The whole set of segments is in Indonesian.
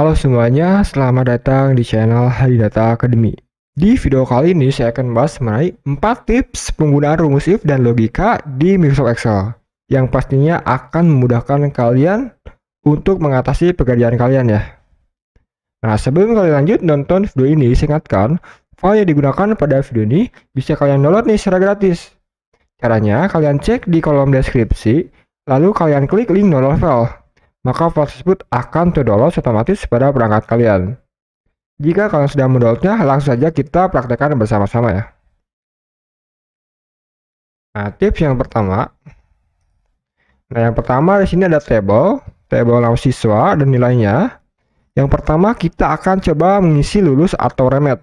Halo semuanya, selamat datang di channel Data Academy. Di video kali ini saya akan bahas mengenai 4 tips penggunaan rumus if dan logika di Microsoft Excel yang pastinya akan memudahkan kalian untuk mengatasi pekerjaan kalian ya. Nah, sebelum kalian lanjut nonton video ini, singkatkan file yang digunakan pada video ini bisa kalian download nih secara gratis. Caranya, kalian cek di kolom deskripsi, lalu kalian klik link download file maka file tersebut akan terdownload otomatis pada perangkat kalian. Jika kalian sudah mendownloadnya, langsung saja kita praktekkan bersama-sama ya. Nah, tips yang pertama. Nah, yang pertama di sini ada table, table nama siswa dan nilainya. Yang pertama kita akan coba mengisi lulus atau remet.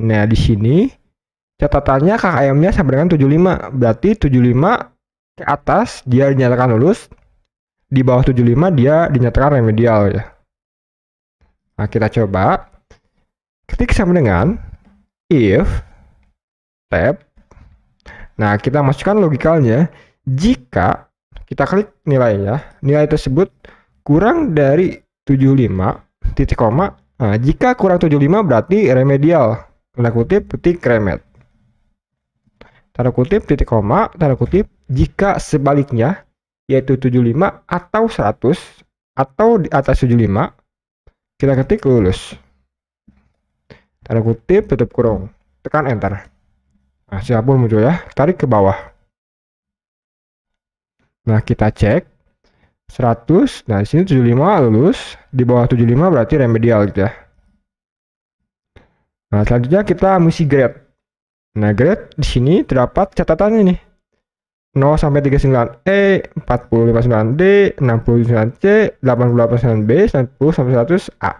Nah, di sini catatannya KKM-nya sampai dengan 75. Berarti 75 ke atas dia dinyatakan lulus, di bawah 75 dia dinyatakan remedial ya. Nah, kita coba ketik sama dengan if tab. Nah, kita masukkan logikalnya jika kita klik nilai ya. Nilai tersebut kurang dari 75 titik koma. Nah, jika kurang 75 berarti remedial. Tanda kutip titik remed. Tanda kutip titik koma, tanda kutip jika sebaliknya yaitu 75 atau 100 atau di atas 75 kita ketik lulus tanda kutip tutup kurung tekan enter nah siapun muncul ya tarik ke bawah nah kita cek 100 nah di sini 75 lulus di bawah 75 berarti remedial gitu ya nah selanjutnya kita misi grade nah grade di sini terdapat catatan ini 0 sampai 39 E, 459 D, 69 C, 88 B, 90 sampai 100 A.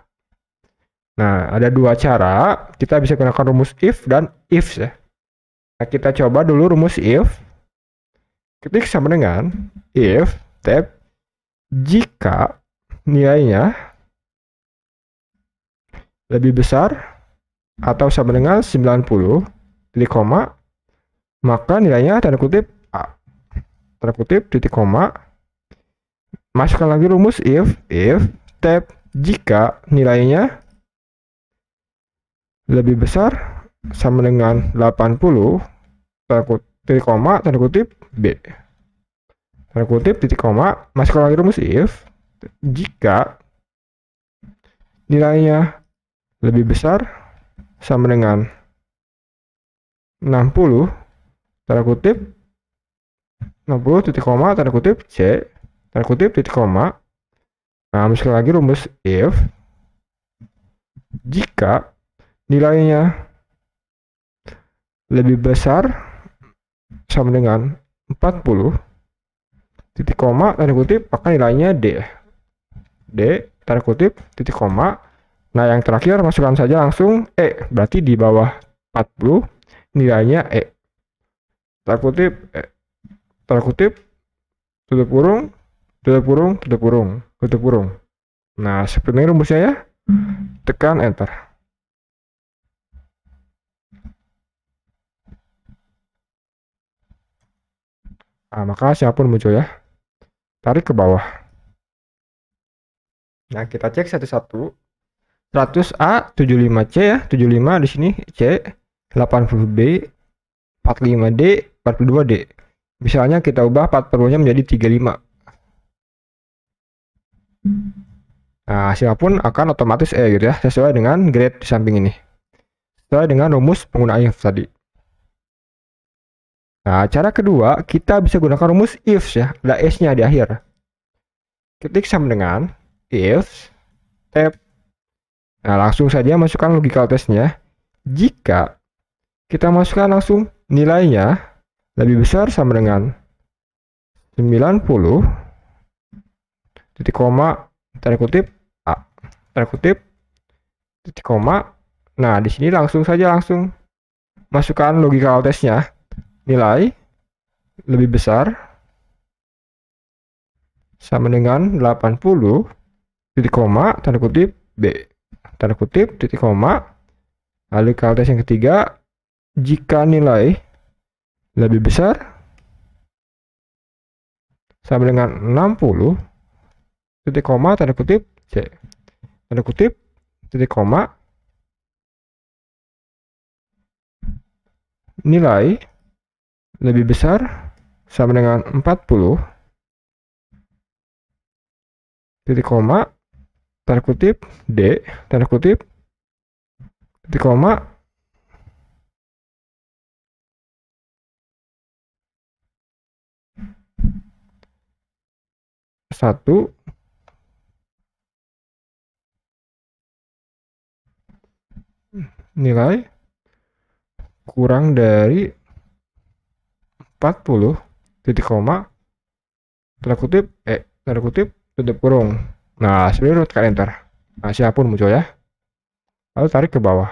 Nah, ada dua cara kita bisa gunakan rumus if dan ifs ya. Nah, kita coba dulu rumus if. Ketik sama dengan if tab jika nilainya lebih besar atau sama dengan 90, koma, maka nilainya tanda kutip tanda kutip titik koma masukkan lagi rumus if if tab jika nilainya lebih besar sama dengan 80 tanda kutip, titik koma tanda kutip b tanda kutip titik koma masukkan lagi rumus if jika nilainya lebih besar sama dengan 60 tanda kutip 60 nah, titik koma tanda kutip C tanda kutip titik koma nah misalnya lagi rumus if jika nilainya lebih besar sama dengan 40 titik koma tanda kutip maka nilainya D D tanda kutip titik koma nah yang terakhir masukkan saja langsung E berarti di bawah 40 nilainya E tanda kutip E tanda kutip tutup kurung tutup kurung tutup kurung tutup kurung nah seperti ini rumusnya ya hmm. tekan enter nah, maka siapun muncul ya tarik ke bawah nah kita cek satu-satu 100A 75C ya 75 di sini C 80B 45D 42D Misalnya kita ubah 4 per menjadi 35. Nah, siapapun akan otomatis E gitu ya, sesuai dengan grade di samping ini. Sesuai dengan rumus pengguna if tadi. Nah, cara kedua, kita bisa gunakan rumus if ya, ada S-nya di akhir. Ketik sama dengan if tab. Nah, langsung saja masukkan logical test-nya. Jika kita masukkan langsung nilainya lebih besar sama dengan 90 titik koma tanda A tanda titik koma nah di sini langsung saja langsung masukkan logika tesnya nilai lebih besar sama dengan 80 titik koma tanda kutip B tanda kutip titik koma lalu kaltes yang ketiga jika nilai lebih besar sama dengan 60 titik koma tanda kutip C tanda kutip titik koma nilai lebih besar sama dengan 40 titik koma tanda kutip D tanda kutip titik koma satu nilai kurang dari 40 titik koma tanda kutip eh tanda kutip tutup kurung nah sebelum tekan enter nah siapun muncul ya lalu tarik ke bawah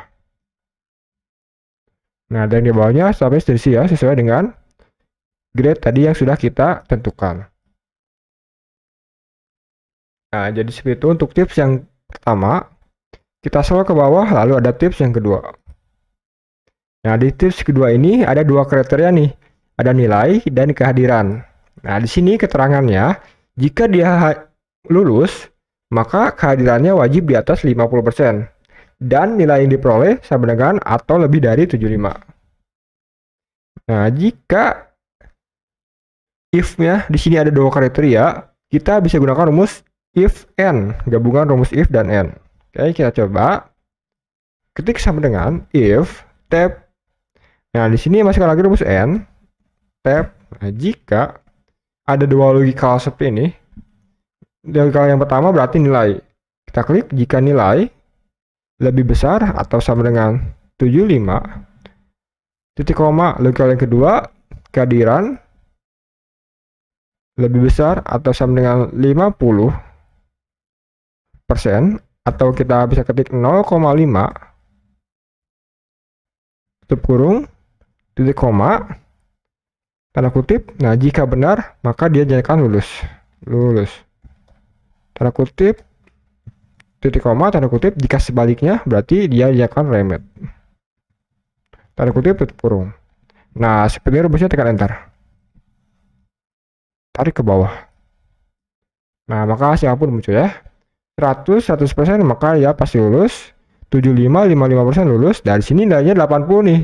nah dan di bawahnya sampai sisi ya sesuai dengan grade tadi yang sudah kita tentukan Nah, jadi seperti itu untuk tips yang pertama. Kita scroll ke bawah, lalu ada tips yang kedua. Nah, di tips kedua ini ada dua kriteria nih. Ada nilai dan kehadiran. Nah, di sini keterangannya, jika dia lulus, maka kehadirannya wajib di atas 50%. Dan nilai yang diperoleh sama dengan atau lebih dari 75. Nah, jika if-nya di sini ada dua kriteria, kita bisa gunakan rumus if n, gabungan rumus if dan n. Oke, kita coba. Ketik sama dengan if tab. Nah, di sini masukkan lagi rumus n tab. Nah, jika ada dua logikal seperti ini, logikal yang pertama berarti nilai. Kita klik jika nilai lebih besar atau sama dengan 75 titik koma logikal yang kedua kehadiran lebih besar atau sama dengan 50 persen atau kita bisa ketik 0,5 tutup kurung titik koma tanda kutip nah jika benar maka dia jadikan lulus lulus tanda kutip titik koma tanda kutip jika sebaliknya berarti dia jadikan remit tanda kutip tutup kurung nah seperti rumusnya tekan enter tarik ke bawah nah maka siapapun muncul ya 100 100% maka ya pasti lulus 75 55% lulus dan sini nilainya 80 nih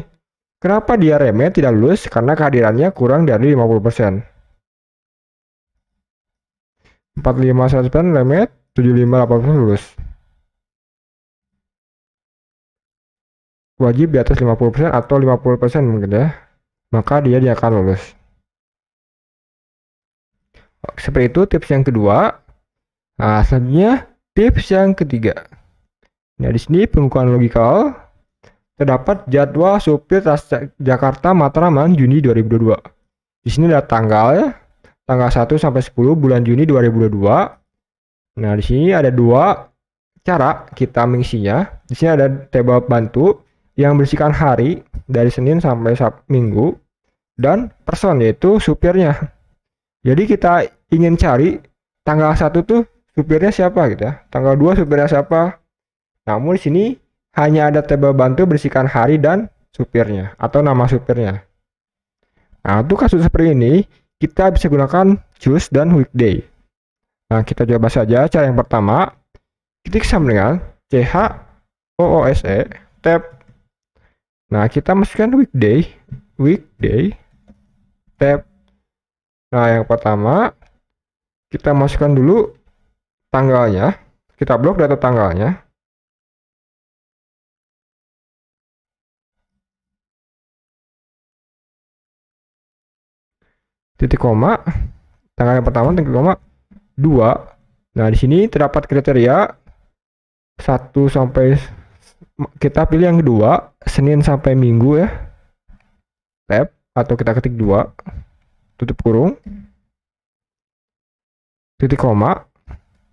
kenapa dia remnya tidak lulus karena kehadirannya kurang dari 50% 45 100% remet 75 80% lulus wajib di atas 50% atau 50% mungkin ya maka dia dia akan lulus seperti itu tips yang kedua nah selanjutnya Tips yang ketiga. Nah, di sini pengukuran logikal terdapat jadwal supir Jakarta Matraman Juni 2022. Di sini ada tanggal ya. Tanggal 1 sampai 10 bulan Juni 2022. Nah, di sini ada dua cara kita mengisinya. Di sini ada tabel bantu yang berisikan hari dari Senin sampai Sab Minggu dan person yaitu supirnya. Jadi kita ingin cari tanggal 1 tuh supirnya siapa gitu ya. Tanggal 2 supirnya siapa. Namun di sini hanya ada tabel bantu berisikan hari dan supirnya atau nama supirnya. Nah, untuk kasus seperti ini, kita bisa gunakan choose dan weekday. Nah, kita coba saja cara yang pertama. Ketik sama dengan ch oose tab. Nah, kita masukkan weekday, weekday tab. Nah, yang pertama kita masukkan dulu tanggalnya, kita blok data tanggalnya. Titik koma, tanggal yang pertama, titik koma, 2. Nah, di sini terdapat kriteria 1 sampai kita pilih yang kedua, Senin sampai Minggu ya. Tab atau kita ketik dua tutup kurung titik koma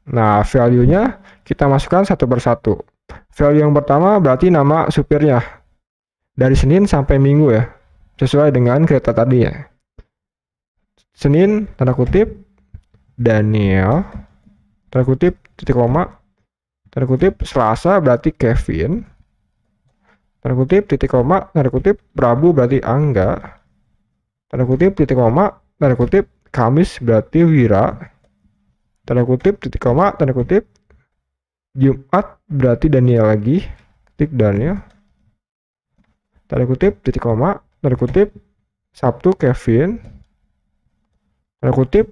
Nah, value-nya kita masukkan satu persatu. Value yang pertama berarti nama supirnya. Dari Senin sampai Minggu ya. Sesuai dengan kereta tadi ya. Senin, tanda kutip, Daniel, tanda kutip, titik koma, tanda kutip, Selasa berarti Kevin, tanda kutip, titik koma, tanda kutip, Rabu berarti Angga, tanda kutip, titik koma, tanda kutip, Kamis berarti Wira, tanda kutip titik koma tanda kutip Jumat berarti Daniel lagi titik Daniel tanda kutip titik koma tanda kutip Sabtu Kevin tanda kutip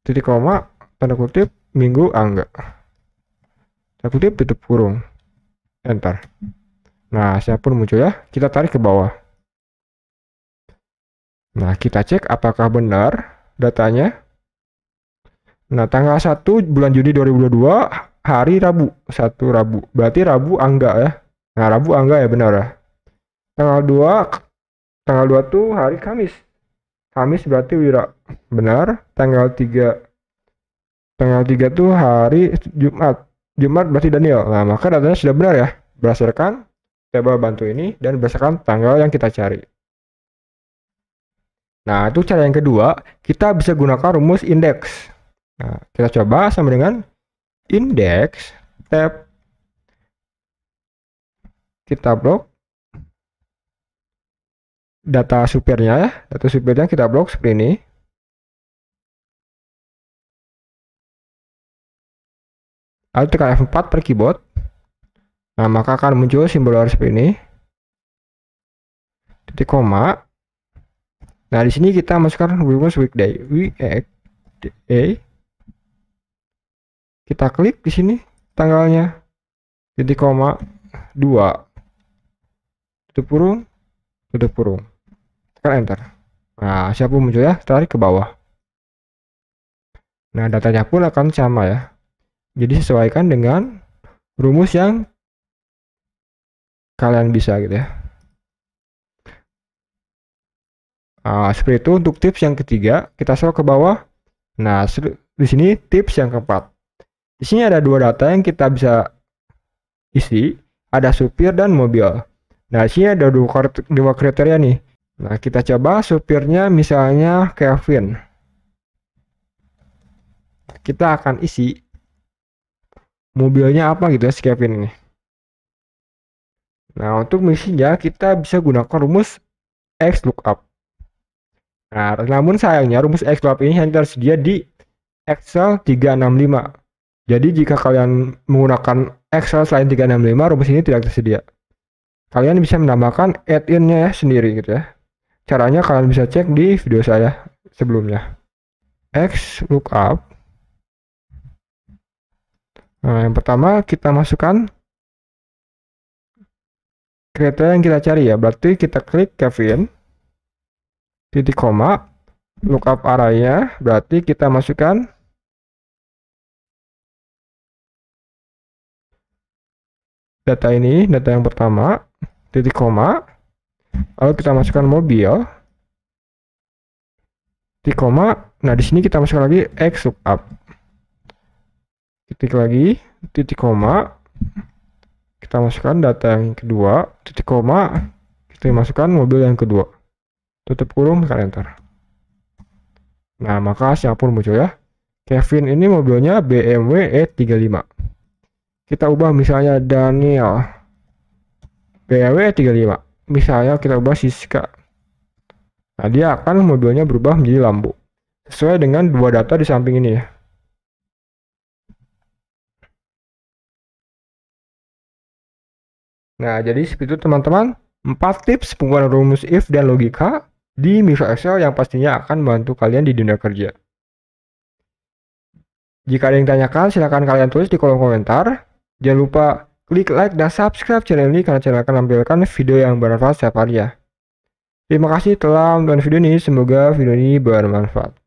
titik koma tanda kutip Minggu Angga tanda kutip titik kurung enter nah siapa pun muncul ya kita tarik ke bawah Nah, kita cek apakah benar datanya. Nah, tanggal 1 bulan Juni 2022 hari Rabu, satu Rabu. Berarti Rabu angga ya. Nah, Rabu angga ya benar ya. Tanggal 2 tanggal 2 tuh hari Kamis. Kamis berarti Wira. Benar. Tanggal 3 tanggal 3 tuh hari Jumat. Jumat berarti Daniel. Nah, maka datanya sudah benar ya berdasarkan tabel bantu ini dan berdasarkan tanggal yang kita cari. Nah, itu cara yang kedua, kita bisa gunakan rumus indeks. Nah, kita coba sama dengan index tab kita blok data supirnya ya. Data supirnya kita blok seperti ini. Lalu tekan F4 per keyboard. Nah, maka akan muncul simbol seperti ini. Titik koma. Nah, di sini kita masukkan Windows Weekday. W E D kita klik di sini tanggalnya jadi koma 2 tutup kurung tutup kurung tekan enter nah siapa muncul ya tarik ke bawah nah datanya pun akan sama ya jadi sesuaikan dengan rumus yang kalian bisa gitu ya nah, seperti itu untuk tips yang ketiga kita scroll ke bawah nah di sini tips yang keempat di sini ada dua data yang kita bisa isi, ada supir dan mobil. Nah, di sini ada dua, dua kriteria nih. Nah, kita coba supirnya misalnya Kevin. Kita akan isi mobilnya apa gitu ya si Kevin ini. Nah, untuk misinya kita bisa gunakan rumus XLOOKUP. Nah, namun sayangnya rumus XLOOKUP ini hanya tersedia di Excel 365. Jadi jika kalian menggunakan Excel selain 365, rumus ini tidak tersedia. Kalian bisa menambahkan add-in-nya ya sendiri gitu ya. Caranya kalian bisa cek di video saya sebelumnya. X lookup. Nah, yang pertama kita masukkan kriteria yang kita cari ya. Berarti kita klik Kevin titik koma lookup array-nya berarti kita masukkan data ini, data yang pertama, titik koma, lalu kita masukkan mobil, titik koma, nah di sini kita masukkan lagi X up Titik lagi, titik koma, kita masukkan data yang kedua, titik koma, kita masukkan mobil yang kedua. Tutup kurung, tekan enter. Nah, maka siapun muncul ya. Kevin ini mobilnya BMW E35 kita ubah misalnya Daniel BW 35 misalnya kita ubah Siska nah dia akan mobilnya berubah menjadi lampu sesuai dengan dua data di samping ini ya Nah, jadi seperti itu teman-teman. 4 tips penggunaan rumus if dan logika di Microsoft Excel yang pastinya akan membantu kalian di dunia kerja. Jika ada yang tanyakan, silahkan kalian tulis di kolom komentar. Jangan lupa klik like dan subscribe channel ini karena channel akan menampilkan video yang bermanfaat setiap hari ya. Terima kasih telah menonton video ini, semoga video ini bermanfaat.